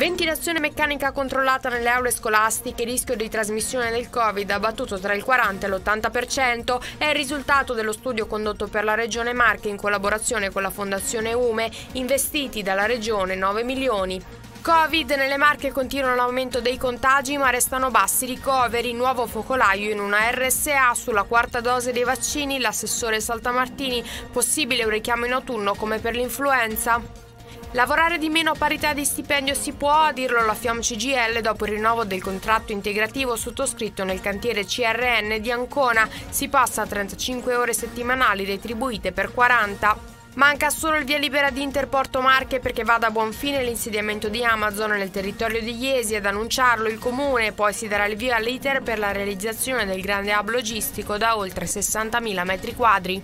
Ventilazione meccanica controllata nelle aule scolastiche, rischio di trasmissione del Covid abbattuto tra il 40 e l'80% è il risultato dello studio condotto per la Regione Marche in collaborazione con la Fondazione Ume, investiti dalla Regione 9 milioni. Covid, nelle Marche continua l'aumento dei contagi ma restano bassi i ricoveri, nuovo focolaio in una RSA sulla quarta dose dei vaccini, l'assessore Saltamartini, possibile un richiamo in autunno come per l'influenza. Lavorare di meno a parità di stipendio si può, a dirlo la FIOM CGL dopo il rinnovo del contratto integrativo sottoscritto nel cantiere CRN di Ancona. Si passa a 35 ore settimanali retribuite per 40. Manca solo il via libera di Interporto Marche perché vada a buon fine l'insediamento di Amazon nel territorio di Iesi ad annunciarlo il comune, poi si darà il via all'iter per la realizzazione del grande hub logistico da oltre 60.000 metri quadri.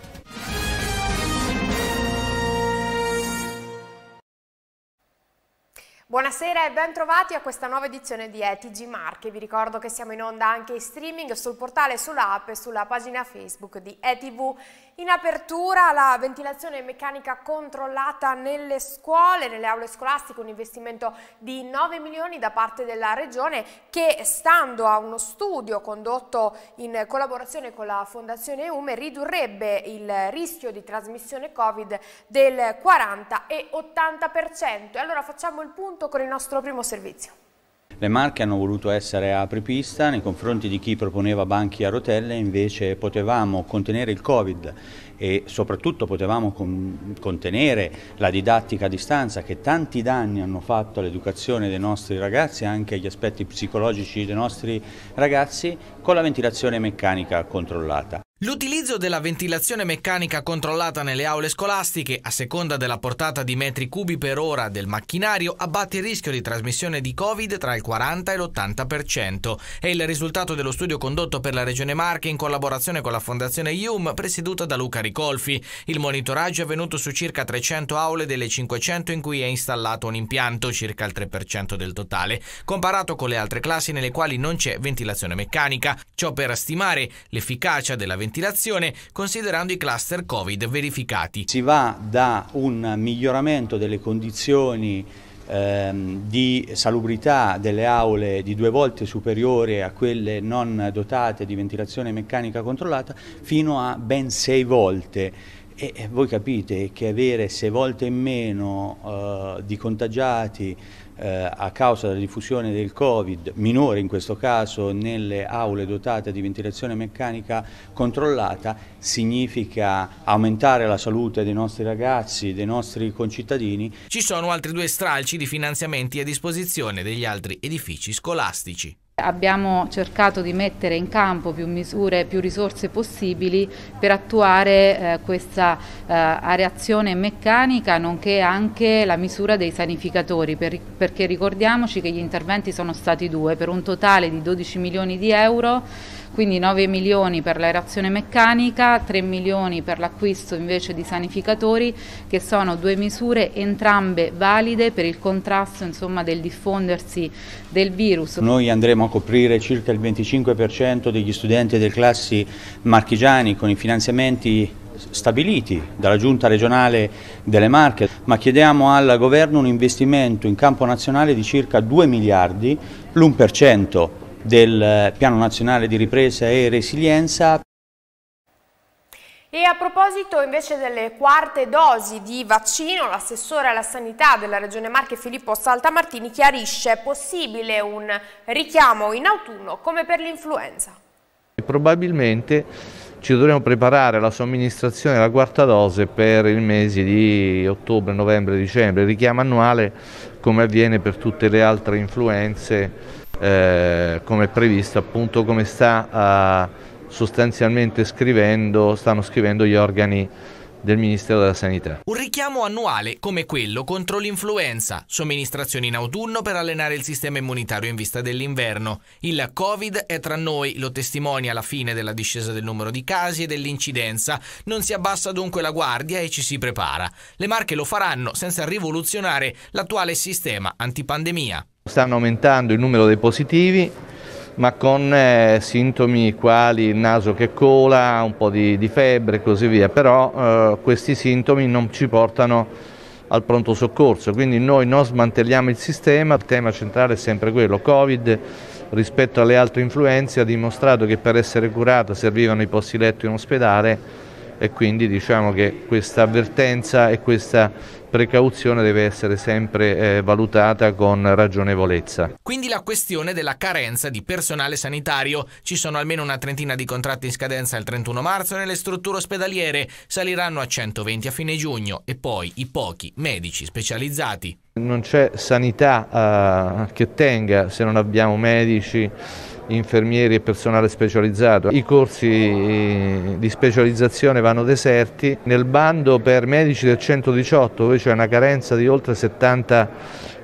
Buonasera e bentrovati a questa nuova edizione di ETG Marche. Vi ricordo che siamo in onda anche in streaming sul portale, sull'app e sulla pagina Facebook di ETV. In apertura la ventilazione meccanica controllata nelle scuole, nelle aule scolastiche, un investimento di 9 milioni da parte della Regione che stando a uno studio condotto in collaborazione con la Fondazione Ume ridurrebbe il rischio di trasmissione Covid del 40 e 80%. E allora facciamo il punto con il nostro primo servizio. Le marche hanno voluto essere apripista nei confronti di chi proponeva banchi a rotelle, invece potevamo contenere il Covid e soprattutto potevamo contenere la didattica a distanza che tanti danni hanno fatto all'educazione dei nostri ragazzi, e anche agli aspetti psicologici dei nostri ragazzi, con la ventilazione meccanica controllata. L'utilizzo della ventilazione meccanica controllata nelle aule scolastiche, a seconda della portata di metri cubi per ora del macchinario, abbatte il rischio di trasmissione di Covid tra il 40 e l'80%. È il risultato dello studio condotto per la Regione Marche in collaborazione con la Fondazione IUM, presieduta da Luca Ricolfi. Il monitoraggio è avvenuto su circa 300 aule delle 500 in cui è installato un impianto, circa il 3% del totale, comparato con le altre classi nelle quali non c'è ventilazione meccanica. Ciò per stimare l'efficacia della ventilazione ventilazione considerando i cluster Covid verificati. Si va da un miglioramento delle condizioni ehm, di salubrità delle aule di due volte superiore a quelle non dotate di ventilazione meccanica controllata fino a ben sei volte e voi capite che avere sei volte in meno eh, di contagiati eh, a causa della diffusione del Covid, minore in questo caso, nelle aule dotate di ventilazione meccanica controllata, significa aumentare la salute dei nostri ragazzi, dei nostri concittadini. Ci sono altri due stralci di finanziamenti a disposizione degli altri edifici scolastici. Abbiamo cercato di mettere in campo più misure, più risorse possibili per attuare eh, questa eh, areazione meccanica nonché anche la misura dei sanificatori per, perché ricordiamoci che gli interventi sono stati due per un totale di 12 milioni di euro quindi 9 milioni per l'aerazione meccanica, 3 milioni per l'acquisto invece di sanificatori che sono due misure entrambe valide per il contrasto insomma, del diffondersi del virus. Noi andremo a coprire circa il 25% degli studenti delle classi marchigiani con i finanziamenti stabiliti dalla giunta regionale delle Marche, ma chiediamo al governo un investimento in campo nazionale di circa 2 miliardi, l'1% del eh, piano nazionale di ripresa e resilienza. E a proposito invece delle quarte dosi di vaccino, l'assessore alla sanità della Regione Marche Filippo Saltamartini chiarisce possibile un richiamo in autunno come per l'influenza. Probabilmente ci dovremo preparare alla somministrazione della quarta dose per il mese di ottobre, novembre, dicembre, richiamo annuale come avviene per tutte le altre influenze, eh, come è previsto appunto come sta a eh, sostanzialmente scrivendo, stanno scrivendo gli organi del Ministero della Sanità. Un richiamo annuale come quello contro l'influenza, somministrazioni in autunno per allenare il sistema immunitario in vista dell'inverno. Il Covid è tra noi, lo testimonia la fine della discesa del numero di casi e dell'incidenza. Non si abbassa dunque la guardia e ci si prepara. Le marche lo faranno senza rivoluzionare l'attuale sistema antipandemia. Stanno aumentando il numero dei positivi, ma con eh, sintomi quali il naso che cola, un po' di, di febbre e così via, però eh, questi sintomi non ci portano al pronto soccorso, quindi noi non smantelliamo il sistema, il tema centrale è sempre quello, Covid rispetto alle altre influenze ha dimostrato che per essere curata servivano i posti letto in ospedale e quindi diciamo che questa avvertenza e questa precauzione deve essere sempre eh, valutata con ragionevolezza. Quindi la questione della carenza di personale sanitario. Ci sono almeno una trentina di contratti in scadenza il 31 marzo nelle strutture ospedaliere, saliranno a 120 a fine giugno e poi i pochi medici specializzati. Non c'è sanità eh, che tenga se non abbiamo medici infermieri e personale specializzato. I corsi eh, di specializzazione vanno deserti. Nel bando per medici del 118, dove c'è una carenza di oltre 70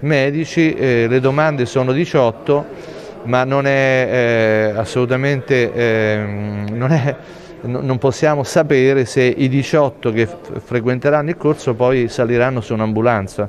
medici, eh, le domande sono 18 ma non è eh, assolutamente eh, non è non possiamo sapere se i 18 che frequenteranno il corso poi saliranno su un'ambulanza.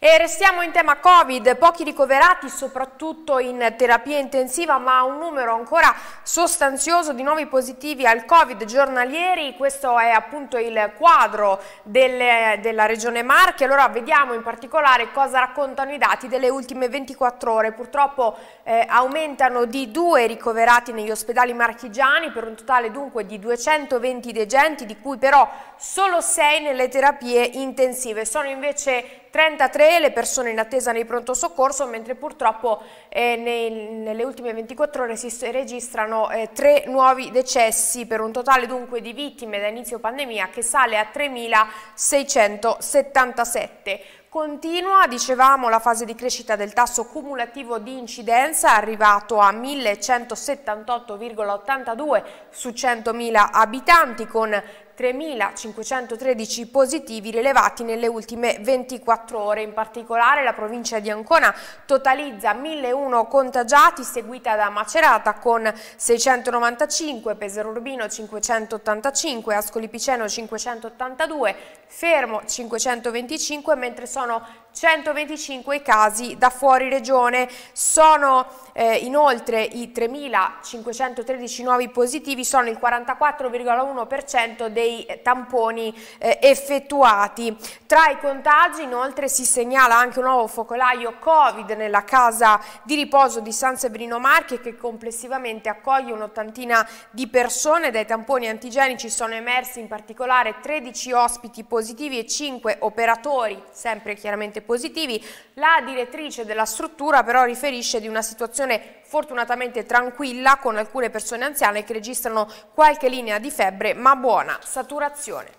E restiamo in tema Covid, pochi ricoverati soprattutto in terapia intensiva ma un numero ancora sostanzioso di nuovi positivi al Covid giornalieri, questo è appunto il quadro delle, della regione Marche, allora vediamo in particolare cosa raccontano i dati delle ultime 24 ore, purtroppo eh, aumentano di due ricoverati negli ospedali marchigiani per un totale dunque di 220 degenti di cui però solo 6 nelle terapie intensive, sono invece 33 le persone in attesa nei pronto soccorso, mentre purtroppo eh, nei, nelle ultime 24 ore si registrano eh, 3 nuovi decessi per un totale dunque di vittime da inizio pandemia che sale a 3.677. Continua, dicevamo, la fase di crescita del tasso cumulativo di incidenza, arrivato a 1178,82 su 100.000 abitanti, con 3.513 positivi rilevati nelle ultime 24 ore. In particolare la provincia di Ancona totalizza 1.001 contagiati, seguita da Macerata con 695, Pesaro Urbino 585, Ascoli Piceno 582, Fermo 525, mentre sono 125 casi da fuori regione. Sono eh, inoltre i 3.513 nuovi positivi, sono il 44,1% dei tamponi eh, effettuati. Tra i contagi inoltre si segnala anche un nuovo focolaio Covid nella casa di riposo di San Sebrino Marche che complessivamente accoglie un'ottantina di persone. Dai tamponi antigenici sono emersi in particolare 13 ospiti positivi e 5 operatori, sempre chiaramente positivi positivi. La direttrice della struttura però riferisce di una situazione fortunatamente tranquilla con alcune persone anziane che registrano qualche linea di febbre ma buona saturazione.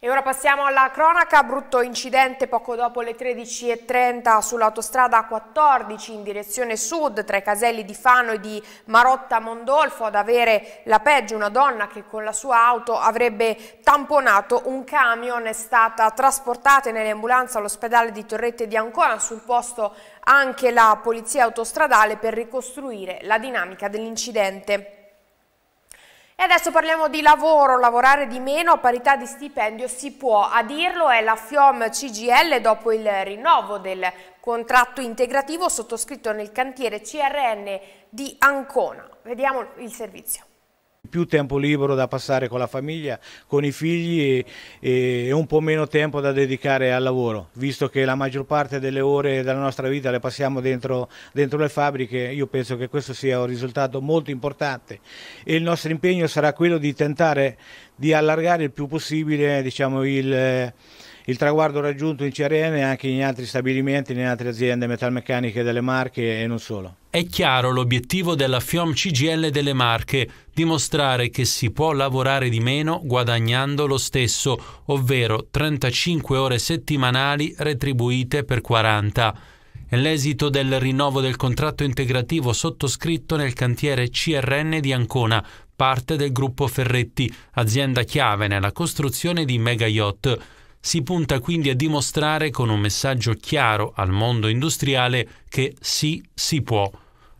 E ora passiamo alla cronaca, brutto incidente poco dopo le 13.30 sull'autostrada 14 in direzione sud tra i caselli di Fano e di Marotta Mondolfo ad avere la peggio una donna che con la sua auto avrebbe tamponato un camion, è stata trasportata nell'ambulanza all'ospedale di Torrette di Ancona, sul posto anche la polizia autostradale per ricostruire la dinamica dell'incidente. E adesso parliamo di lavoro, lavorare di meno a parità di stipendio si può, a dirlo è la FIOM CGL dopo il rinnovo del contratto integrativo sottoscritto nel cantiere CRN di Ancona. Vediamo il servizio più tempo libero da passare con la famiglia, con i figli e, e, un po' meno tempo da dedicare al lavoro, visto che la maggior parte delle ore della nostra vita le passiamo dentro, dentro le fabbriche, io penso che questo sia un risultato molto importante e il nostro impegno sarà quello di tentare di allargare il più possibile diciamo, il, il traguardo raggiunto in CRN anche in altri stabilimenti, in altre aziende metalmeccaniche delle Marche e non solo. È chiaro l'obiettivo della FIOM CGL delle Marche, dimostrare che si può lavorare di meno guadagnando lo stesso, ovvero 35 ore settimanali retribuite per 40. È l'esito del rinnovo del contratto integrativo sottoscritto nel cantiere CRN di Ancona, parte del gruppo Ferretti, azienda chiave nella costruzione di mega yacht si punta quindi a dimostrare con un messaggio chiaro al mondo industriale che sì, si può.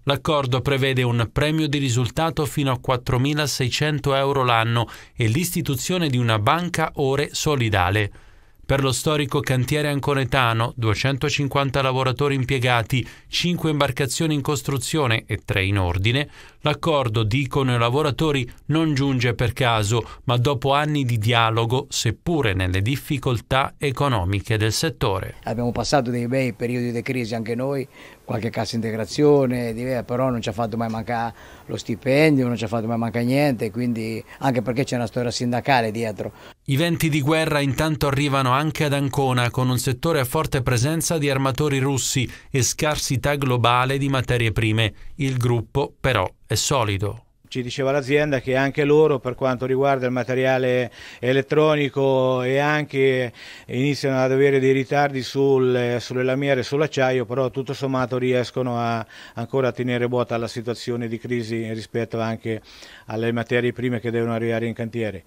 L'accordo prevede un premio di risultato fino a 4.600 euro l'anno e l'istituzione di una banca ore solidale per lo storico cantiere anconetano, 250 lavoratori impiegati, 5 imbarcazioni in costruzione e 3 in ordine, l'accordo, dicono i lavoratori, non giunge per caso, ma dopo anni di dialogo, seppure nelle difficoltà economiche del settore. Abbiamo passato dei bei periodi di crisi anche noi, qualche cassa integrazione, però non ci ha fatto mai mancare lo stipendio, non ci ha fatto mai mancare niente, quindi anche perché c'è una storia sindacale dietro. I venti di guerra intanto arrivano anche ad Ancona con un settore a forte presenza di armatori russi e scarsità globale di materie prime. Il gruppo però è solido ci diceva l'azienda che anche loro per quanto riguarda il materiale elettronico e anche iniziano ad avere dei ritardi sul, sulle lamiere e sull'acciaio, però tutto sommato riescono a, ancora a tenere vuota la situazione di crisi rispetto anche alle materie prime che devono arrivare in cantiere.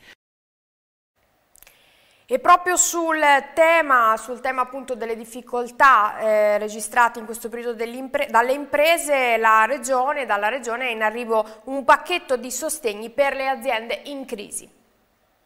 E proprio sul tema, sul tema delle difficoltà eh, registrate in questo periodo dalle imprese, la regione, dalla Regione è in arrivo un pacchetto di sostegni per le aziende in crisi.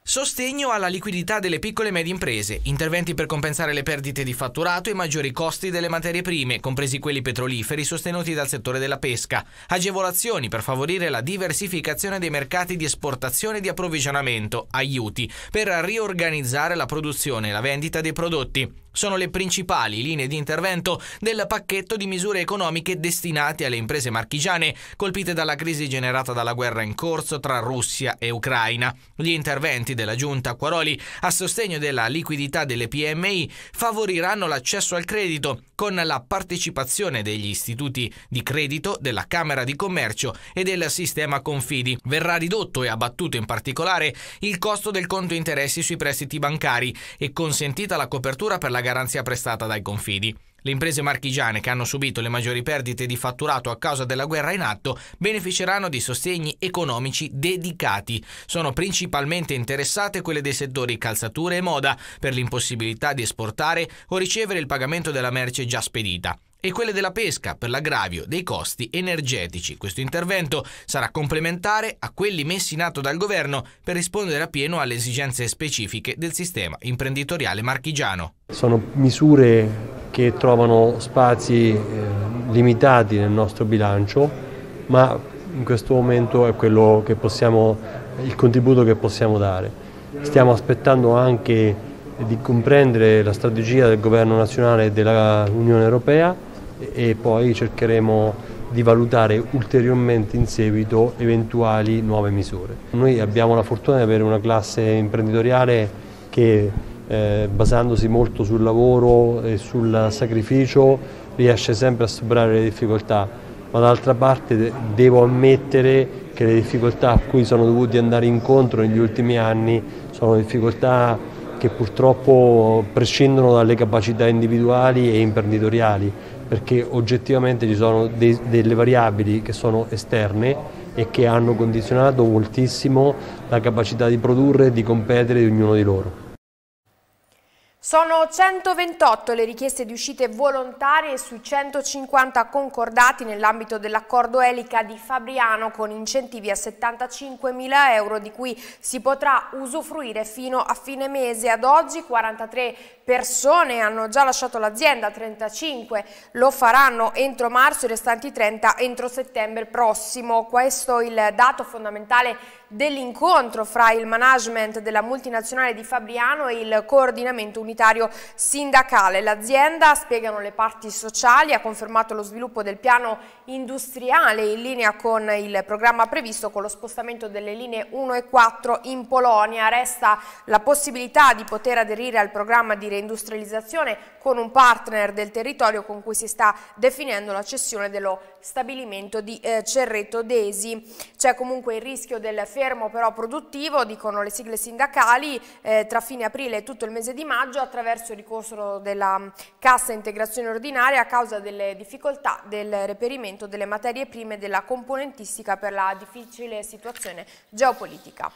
Sostegno alla liquidità delle piccole e medie imprese, interventi per compensare le perdite di fatturato e i maggiori costi delle materie prime, compresi quelli petroliferi sostenuti dal settore della pesca, agevolazioni per favorire la diversificazione dei mercati di esportazione e di approvvigionamento, aiuti per riorganizzare la produzione e la vendita dei prodotti. Sono le principali linee di intervento del pacchetto di misure economiche destinate alle imprese marchigiane colpite dalla crisi generata dalla guerra in corso tra Russia e Ucraina. Gli interventi della Giunta Quaroli a sostegno della liquidità delle PMI favoriranno l'accesso al credito con la partecipazione degli istituti di credito, della Camera di Commercio e del sistema Confidi. Verrà ridotto e abbattuto in particolare il costo del conto interessi sui prestiti bancari e consentita la copertura per la garanzia prestata dai Confidi. Le imprese marchigiane che hanno subito le maggiori perdite di fatturato a causa della guerra in atto beneficeranno di sostegni economici dedicati. Sono principalmente interessate quelle dei settori calzature e moda per l'impossibilità di esportare o ricevere il pagamento della merce già spedita e quelle della pesca per l'aggravio dei costi energetici. Questo intervento sarà complementare a quelli messi in atto dal governo per rispondere a pieno alle esigenze specifiche del sistema imprenditoriale marchigiano. Sono misure che trovano spazi eh, limitati nel nostro bilancio, ma in questo momento è possiamo, il contributo che possiamo dare. Stiamo aspettando anche di comprendere la strategia del governo nazionale e dell'Unione Europea e poi cercheremo di valutare ulteriormente in seguito eventuali nuove misure. Noi abbiamo la fortuna di avere una classe imprenditoriale che eh, basandosi molto sul lavoro e sul sacrificio riesce sempre a superare le difficoltà, ma d'altra parte devo ammettere che le difficoltà a cui sono dovuti andare incontro negli ultimi anni sono difficoltà che purtroppo prescindono dalle capacità individuali e imprenditoriali, perché oggettivamente ci sono de delle variabili che sono esterne e che hanno condizionato moltissimo la capacità di produrre e di competere di ognuno di loro. Sono 128 le richieste di uscite volontarie sui 150 concordati nell'ambito dell'accordo Elica di Fabriano con incentivi a 75.000 euro di cui si potrà usufruire fino a fine mese. Ad oggi 43 persone hanno già lasciato l'azienda, 35 lo faranno entro marzo, i restanti 30 entro settembre prossimo. Questo è il dato fondamentale dell'incontro fra il management della multinazionale di Fabriano e il coordinamento unitario sindacale. L'azienda, spiegano le parti sociali, ha confermato lo sviluppo del piano industriale in linea con il programma previsto con lo spostamento delle linee 1 e 4 in Polonia. Resta la possibilità di poter aderire al programma di reindustrializzazione con un partner del territorio con cui si sta definendo la cessione dello stabilimento di eh, Cerreto Desi. C'è comunque il rischio del fermo però produttivo, dicono le sigle sindacali, eh, tra fine aprile e tutto il mese di maggio attraverso il ricorso della mm, cassa integrazione ordinaria a causa delle difficoltà del reperimento delle materie prime e della componentistica per la difficile situazione geopolitica.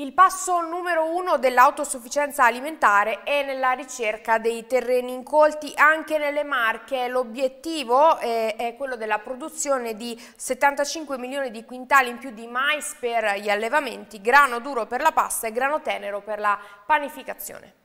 Il passo numero uno dell'autosufficienza alimentare è nella ricerca dei terreni incolti anche nelle marche. L'obiettivo eh, è quello della produzione di 75 milioni di quintali in più di mais per gli allevamenti, grano duro per la pasta e grano tenero per la panificazione.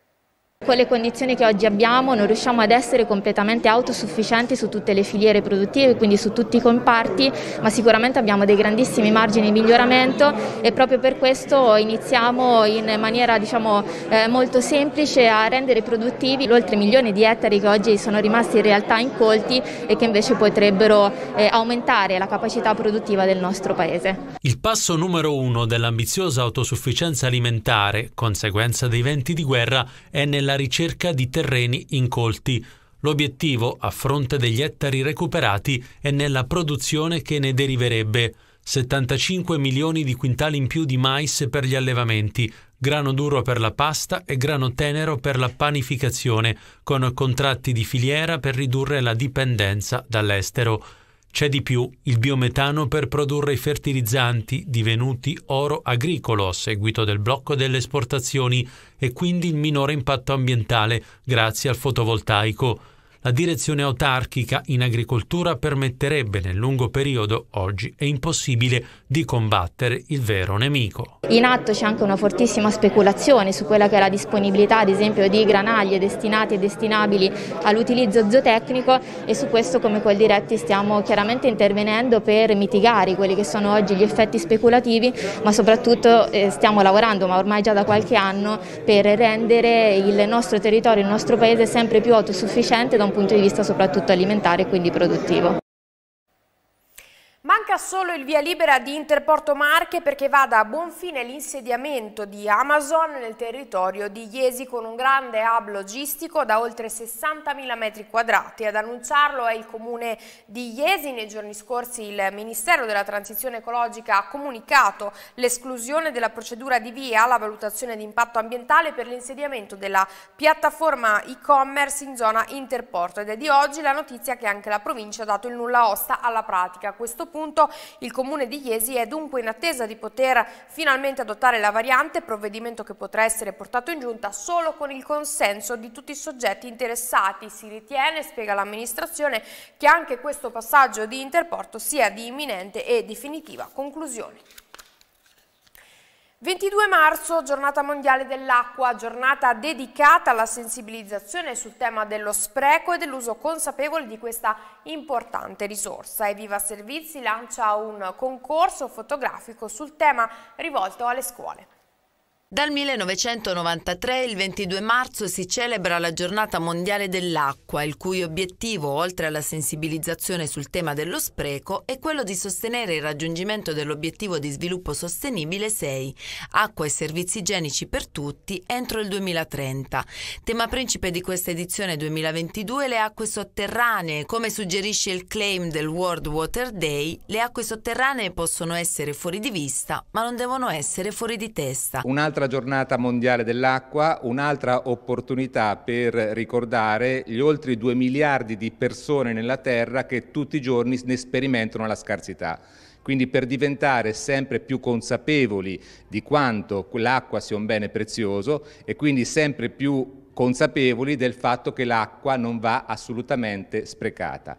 Con le condizioni che oggi abbiamo non riusciamo ad essere completamente autosufficienti su tutte le filiere produttive, quindi su tutti i comparti, ma sicuramente abbiamo dei grandissimi margini di miglioramento e proprio per questo iniziamo in maniera diciamo, eh, molto semplice a rendere produttivi l'oltre milione di ettari che oggi sono rimasti in realtà incolti e che invece potrebbero eh, aumentare la capacità produttiva del nostro Paese. Il passo numero uno dell'ambiziosa autosufficienza alimentare, conseguenza dei venti di guerra, è nella la ricerca di terreni incolti. L'obiettivo, a fronte degli ettari recuperati, è nella produzione che ne deriverebbe. 75 milioni di quintali in più di mais per gli allevamenti, grano duro per la pasta e grano tenero per la panificazione, con contratti di filiera per ridurre la dipendenza dall'estero. C'è di più il biometano per produrre i fertilizzanti divenuti oro agricolo a seguito del blocco delle esportazioni e quindi il minore impatto ambientale grazie al fotovoltaico la direzione autarchica in agricoltura permetterebbe nel lungo periodo, oggi è impossibile, di combattere il vero nemico. In atto c'è anche una fortissima speculazione su quella che è la disponibilità ad esempio di granaglie destinate e destinabili all'utilizzo zootecnico e su questo come quel diretti stiamo chiaramente intervenendo per mitigare quelli che sono oggi gli effetti speculativi ma soprattutto eh, stiamo lavorando ma ormai già da qualche anno per rendere il nostro territorio, il nostro paese sempre più autosufficiente da un punto di vista soprattutto alimentare e quindi produttivo. Manca solo il via libera di Interporto Marche perché vada a buon fine l'insediamento di Amazon nel territorio di Iesi con un grande hub logistico da oltre 60.000 metri quadrati. Ad annunciarlo è il comune di Iesi. Nei giorni scorsi il Ministero della Transizione Ecologica ha comunicato l'esclusione della procedura di via alla valutazione di impatto ambientale per l'insediamento della piattaforma e-commerce in zona Interporto ed è di oggi la notizia che anche la provincia ha dato il nulla osta alla pratica. Questo punto il Comune di Iesi è dunque in attesa di poter finalmente adottare la variante, provvedimento che potrà essere portato in giunta solo con il consenso di tutti i soggetti interessati. Si ritiene, spiega l'amministrazione, che anche questo passaggio di interporto sia di imminente e definitiva conclusione. 22 marzo, giornata mondiale dell'acqua, giornata dedicata alla sensibilizzazione sul tema dello spreco e dell'uso consapevole di questa importante risorsa. E Viva Servizi lancia un concorso fotografico sul tema rivolto alle scuole. Dal 1993 il 22 marzo si celebra la giornata mondiale dell'acqua, il cui obiettivo, oltre alla sensibilizzazione sul tema dello spreco, è quello di sostenere il raggiungimento dell'obiettivo di sviluppo sostenibile 6, acqua e servizi igienici per tutti entro il 2030. Tema principe di questa edizione 2022 le acque sotterranee. Come suggerisce il claim del World Water Day, le acque sotterranee possono essere fuori di vista, ma non devono essere fuori di testa. Un'altra nostra giornata mondiale dell'acqua, un'altra opportunità per ricordare gli oltre 2 miliardi di persone nella Terra che tutti i giorni ne sperimentano la scarsità. Quindi per diventare sempre più consapevoli di quanto l'acqua sia un bene prezioso e quindi sempre più consapevoli del fatto che l'acqua non va assolutamente sprecata.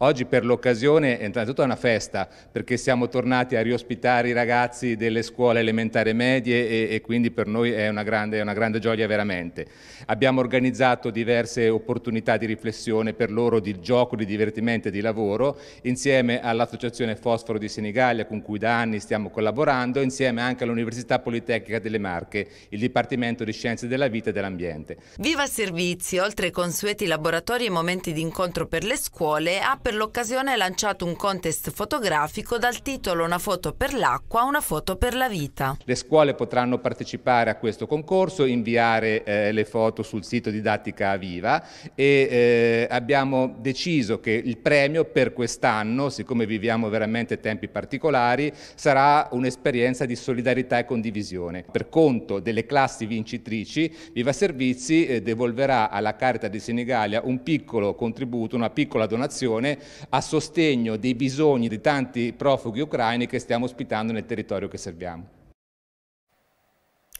Oggi per l'occasione è innanzitutto una festa perché siamo tornati a riospitare i ragazzi delle scuole elementari e medie e, e quindi per noi è una, grande, è una grande gioia veramente. Abbiamo organizzato diverse opportunità di riflessione per loro di gioco, di divertimento e di lavoro insieme all'Associazione Fosforo di Senigallia con cui da anni stiamo collaborando insieme anche all'Università Politecnica delle Marche, il Dipartimento di Scienze della Vita e dell'Ambiente. Viva Servizi, oltre ai consueti laboratori e momenti di incontro per le scuole, ha per l'occasione ha lanciato un contest fotografico dal titolo Una foto per l'acqua, una foto per la vita. Le scuole potranno partecipare a questo concorso, inviare eh, le foto sul sito Didattica Viva e eh, abbiamo deciso che il premio per quest'anno, siccome viviamo veramente tempi particolari, sarà un'esperienza di solidarietà e condivisione. Per conto delle classi vincitrici, Viva Servizi eh, devolverà alla Carita di Senegalia un piccolo contributo, una piccola donazione a sostegno dei bisogni di tanti profughi ucraini che stiamo ospitando nel territorio che serviamo.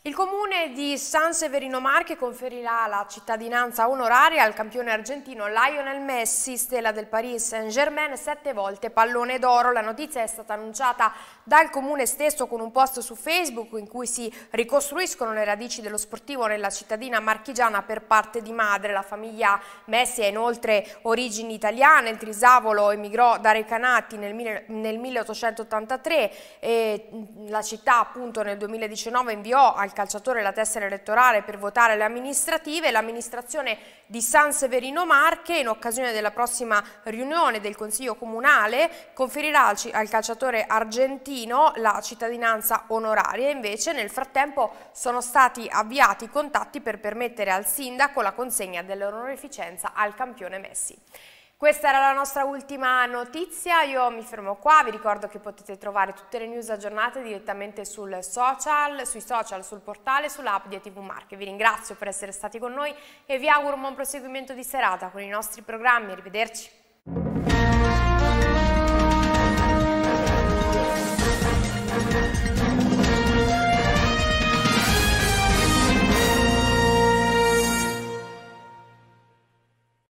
Il comune di San Severino Marche conferirà la cittadinanza onoraria al campione argentino Lionel Messi, stella del Paris Saint-Germain, sette volte pallone d'oro. La notizia è stata annunciata dal comune stesso con un post su Facebook in cui si ricostruiscono le radici dello sportivo nella cittadina marchigiana per parte di madre. La famiglia Messi ha inoltre origini italiane, il Trisavolo emigrò da Recanati nel, nel 1883 e mm, la città appunto nel 2019 inviò al calciatore la tessera elettorale per votare le amministrative, l'amministrazione di San Severino Marche in occasione della prossima riunione del Consiglio Comunale conferirà al calciatore argentino la cittadinanza onoraria, invece nel frattempo sono stati avviati i contatti per permettere al sindaco la consegna dell'onorificenza al campione Messi. Questa era la nostra ultima notizia, io mi fermo qua, vi ricordo che potete trovare tutte le news aggiornate direttamente sul social, sui social, sul portale, sull'app di ATV Marche. Vi ringrazio per essere stati con noi e vi auguro un buon proseguimento di serata con i nostri programmi, arrivederci.